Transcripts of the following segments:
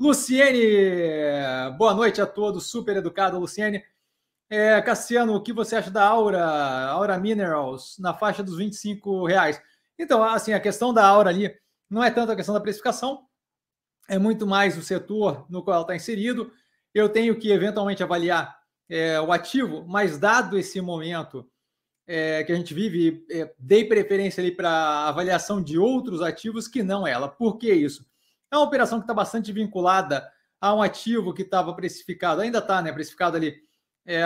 Luciene, boa noite a todos, super educado, Luciene. É, Cassiano, o que você acha da Aura, Aura Minerals, na faixa dos 25 reais? Então, assim, a questão da Aura ali não é tanto a questão da precificação, é muito mais o setor no qual ela está inserido. Eu tenho que eventualmente avaliar é, o ativo, mas dado esse momento é, que a gente vive, é, dei preferência ali para avaliação de outros ativos que não ela. Por que isso? É uma operação que está bastante vinculada a um ativo que estava precificado, ainda está, né? Precificado ali é,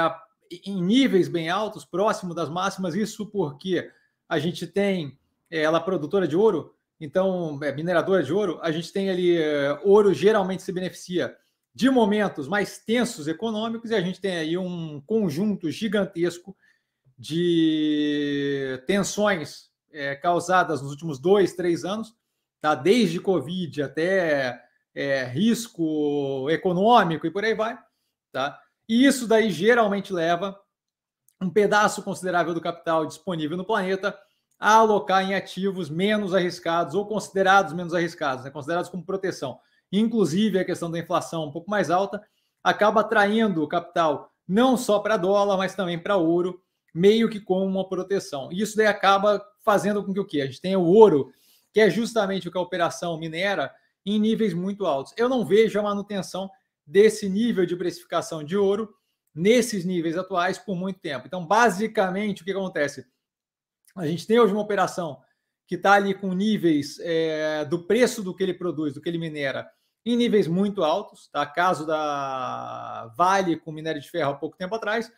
em níveis bem altos, próximo das máximas. Isso porque a gente tem é, ela é produtora de ouro, então é, mineradora de ouro. A gente tem ali é, ouro geralmente se beneficia de momentos mais tensos econômicos e a gente tem aí um conjunto gigantesco de tensões é, causadas nos últimos dois, três anos tá? desde Covid até é, risco econômico e por aí vai. Tá? E isso daí geralmente leva um pedaço considerável do capital disponível no planeta a alocar em ativos menos arriscados ou considerados menos arriscados, né? considerados como proteção. Inclusive a questão da inflação um pouco mais alta acaba atraindo o capital não só para dólar, mas também para ouro, meio que como uma proteção. E isso daí acaba fazendo com que o que a gente tenha o ouro que é justamente o que a operação minera, em níveis muito altos. Eu não vejo a manutenção desse nível de precificação de ouro nesses níveis atuais por muito tempo. Então, basicamente, o que acontece? A gente tem hoje uma operação que está ali com níveis é, do preço do que ele produz, do que ele minera, em níveis muito altos, tá? Caso da Vale com minério de ferro há pouco tempo atrás.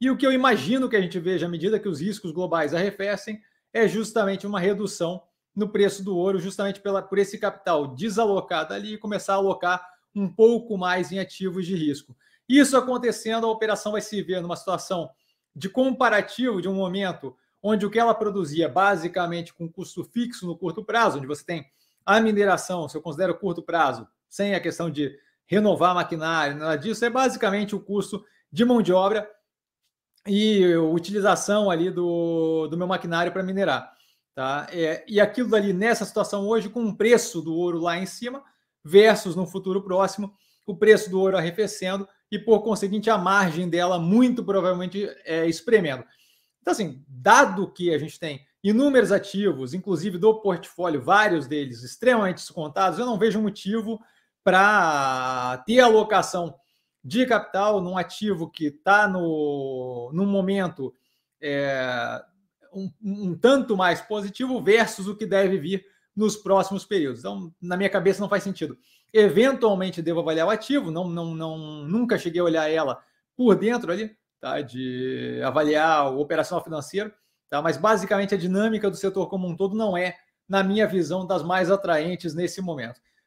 E o que eu imagino que a gente veja à medida que os riscos globais arrefecem é justamente uma redução no preço do ouro, justamente pela, por esse capital desalocado ali e começar a alocar um pouco mais em ativos de risco. Isso acontecendo, a operação vai se ver numa situação de comparativo de um momento onde o que ela produzia basicamente com custo fixo no curto prazo, onde você tem a mineração, se eu considero curto prazo, sem a questão de renovar maquinário, nada disso, é basicamente o custo de mão de obra e utilização ali do, do meu maquinário para minerar. Tá? É, e aquilo dali nessa situação hoje, com o preço do ouro lá em cima, versus no futuro próximo, o preço do ouro arrefecendo e, por conseguinte, a margem dela muito provavelmente é, espremendo. Então, assim, dado que a gente tem inúmeros ativos, inclusive do portfólio, vários deles extremamente descontados, eu não vejo motivo para ter alocação de capital num ativo que está no, no momento é, um, um tanto mais positivo versus o que deve vir nos próximos períodos. Então, na minha cabeça não faz sentido. Eventualmente devo avaliar o ativo, não, não, não nunca cheguei a olhar ela por dentro ali, tá? De avaliar o operacional financeiro, tá? Mas basicamente a dinâmica do setor como um todo não é, na minha visão, das mais atraentes nesse momento.